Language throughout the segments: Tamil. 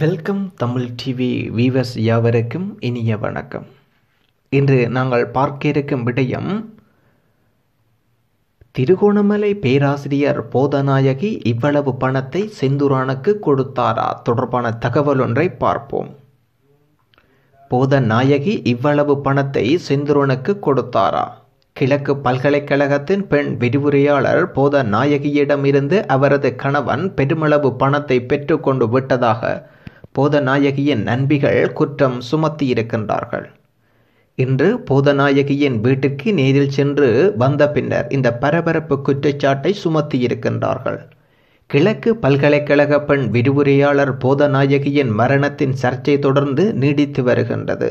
வெல்கம் தமிழ் டிவி வீவர்ஸ் யாவருக்கும் இனிய வணக்கம் இன்று நாங்கள் பார்க்க இருக்கும் விடயம் திருகோணமலை பேராசிரியர் போதநாயகி இவ்வளவு பணத்தை செந்துரானுக்கு கொடுத்தாரா தொடர்பான தகவல் ஒன்றை பார்ப்போம் போதநாயகி இவ்வளவு பணத்தை செந்துரனுக்கு கொடுத்தாரா கிழக்கு பல்கலைக்கழகத்தின் பெண் விரிவுரையாளர் போதநாயகியிடமிருந்து அவரது கணவன் பெருமளவு பணத்தை பெற்றுக்கொண்டு விட்டதாக போதநாயகியின் நண்பிகள் குற்றம் சுமத்தி இருக்கின்றார்கள் இன்று போதநாயகியின் வீட்டுக்கு நேரில் சென்று வந்த பின்னர் இந்த பரபரப்பு குற்றச்சாட்டை சுமத்தி இருக்கின்றார்கள் கிழக்கு பல்கலைக்கழக பெண் விரிவுரையாளர் போதநாயகியின் மரணத்தின் சர்ச்சை தொடர்ந்து நீடித்து வருகின்றது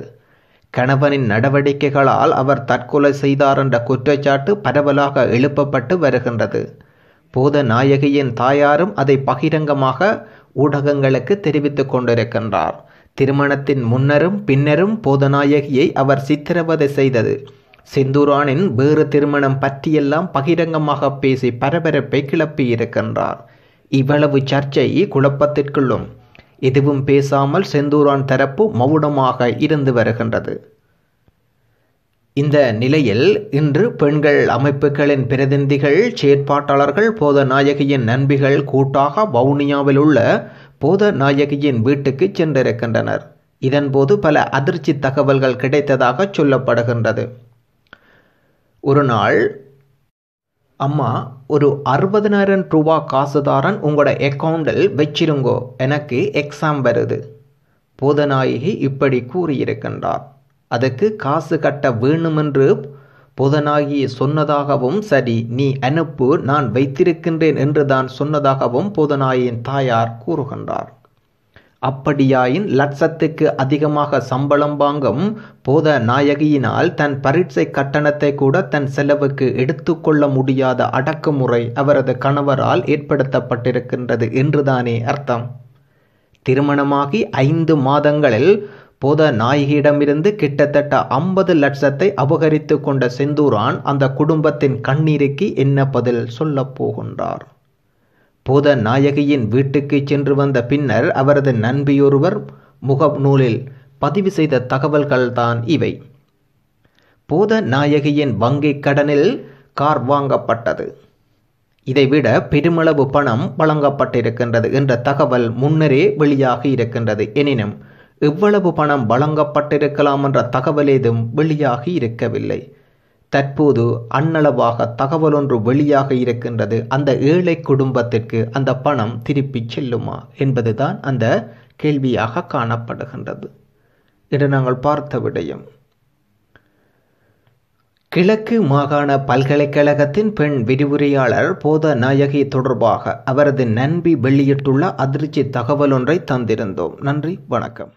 கணவனின் நடவடிக்கைகளால் அவர் தற்கொலை செய்தார் என்ற குற்றச்சாட்டு பரவலாக எழுப்பப்பட்டு வருகின்றது போதநாயகியின் தாயாரும் அதை பகிரங்கமாக ஊடகங்களுக்கு தெரிவித்துக் கொண்டிருக்கின்றார் திருமணத்தின் முன்னரும் பின்னரும் போதநாயகியை அவர் சித்திரவதை செய்தது செந்தூரானின் வேறு திருமணம் பற்றியெல்லாம் பகிரங்கமாக பேசி பரபரப்பை கிளப்பியிருக்கின்றார் இவ்வளவு சர்ச்சை குழப்பத்திற்குள்ளும் எதுவும் பேசாமல் செந்தூரான் தரப்பு மௌனமாக இருந்து வருகின்றது இந்த நிலையில் இன்று பெண்கள் அமைப்புகளின் பிரதிநிதிகள் செயற்பாட்டாளர்கள் போதநாயகியின் நண்பிகள் கூட்டாக வவுனியாவில் உள்ள போதநாயகியின் வீட்டுக்கு சென்றிருக்கின்றனர் இதன்போது பல அதிர்ச்சி தகவல்கள் கிடைத்ததாக சொல்லப்படுகின்றது ஒரு நாள் அம்மா ஒரு அறுபதனாயிரம் ரூபா காசுதாரன் உங்களோட அக்கௌண்டில் வச்சிருங்கோ எனக்கு எக்ஸாம் வருது போதநாயகி இப்படி கூறியிருக்கின்றார் அதுக்கு காசு கட்ட வேணுமென்று புதனாகி சொன்னதாகவும் சரி நீ அனுப்பு நான் வைத்திருக்கின்றேன் என்றுதான் சொன்னதாகவும் புதனாயின் தாயார் கூறுகின்றார் அப்படியாயின் லட்சத்துக்கு அதிகமாக சம்பளம் வாங்கும் போத நாயகியினால் தன் பரீட்சை கட்டணத்தை கூட தன் செலவுக்கு எடுத்துக்கொள்ள முடியாத அடக்குமுறை அவரது கணவரால் ஏற்படுத்தப்பட்டிருக்கின்றது என்றுதானே அர்த்தம் திருமணமாகி ஐந்து மாதங்களில் புத நாயகியிடமிருந்து கிட்டத்தட்ட ஐம்பது லட்சத்தை அபகரித்து கொண்ட செந்தூரான் அந்த குடும்பத்தின் கண்ணீருக்கு என்ன பதில் சொல்லப் போகின்றார் பூத நாயகியின் வீட்டுக்கு சென்று வந்த பின்னர் அவரது நண்பியொருவர் முகநூலில் பதிவு செய்த தகவல்கள்தான் இவை போத நாயகியின் வங்கிக் கடனில் கார் வாங்கப்பட்டது இதைவிட பெருமளவு பணம் வழங்கப்பட்டிருக்கின்றது என்ற தகவல் முன்னரே வெளியாகி இருக்கின்றது எனினும் எவ்வளவு பணம் வழங்கப்பட்டிருக்கலாம் என்ற தகவல் ஏதும் வெளியாகி இருக்கவில்லை தற்போது அன்னளவாக தகவல் ஒன்று வெளியாக இருக்கின்றது அந்த ஏழை குடும்பத்திற்கு அந்த பணம் திருப்பிச் செல்லுமா என்பதுதான் அந்த கேள்வியாக காணப்படுகின்றது என்று நாங்கள் பார்த்த விடயம் கிழக்கு மாகாண பல்கலைக்கழகத்தின் பெண் விரிவுரையாளர் போத நாயகி தொடர்பாக அவரது நன்பி வெளியிட்டுள்ள அதிர்ச்சி தகவல் ஒன்றை தந்திருந்தோம் நன்றி வணக்கம்